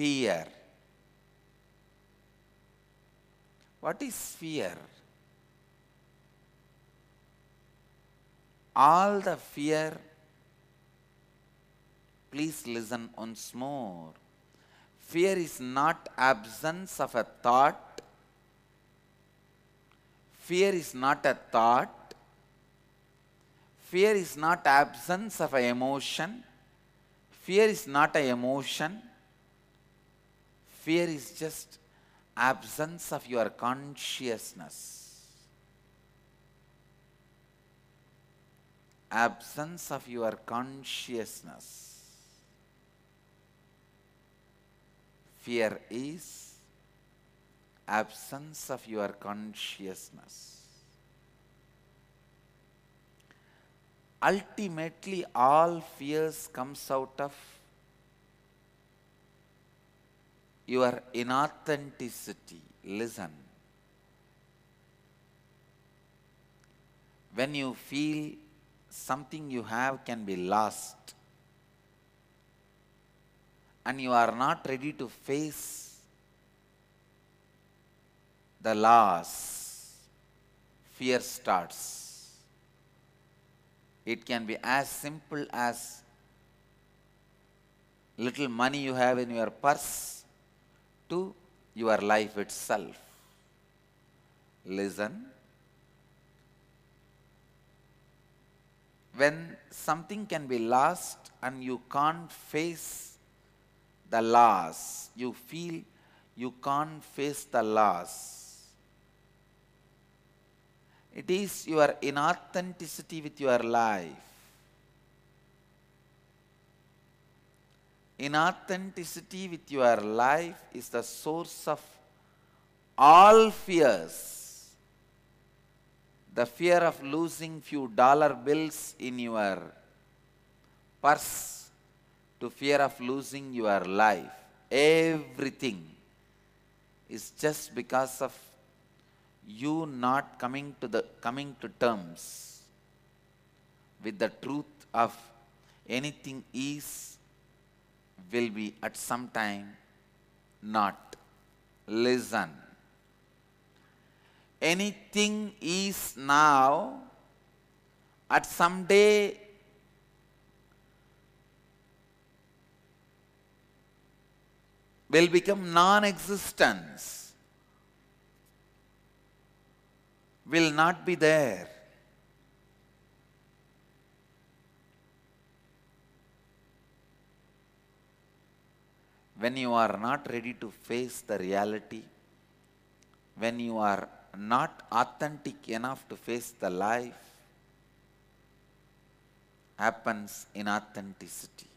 fear. What is fear? All the fear, please listen once more. Fear is not absence of a thought. Fear is not a thought. Fear is not absence of an emotion. Fear is not an emotion. Fear is just absence of your consciousness. Absence of your consciousness. Fear is absence of your consciousness. Ultimately, all fears comes out of your inauthenticity. Listen. When you feel something you have can be lost and you are not ready to face the loss, fear starts. It can be as simple as little money you have in your purse to your life itself. Listen. When something can be lost and you can't face the loss, you feel you can't face the loss. It is your inauthenticity with your life. Inauthenticity with your life is the source of all fears. The fear of losing few dollar bills in your purse to fear of losing your life. Everything is just because of you not coming to the coming to terms with the truth of anything is will be at some time not. Listen. Anything is now, at some day will become non-existence, will not be there. when you are not ready to face the reality, when you are not authentic enough to face the life, happens in authenticity.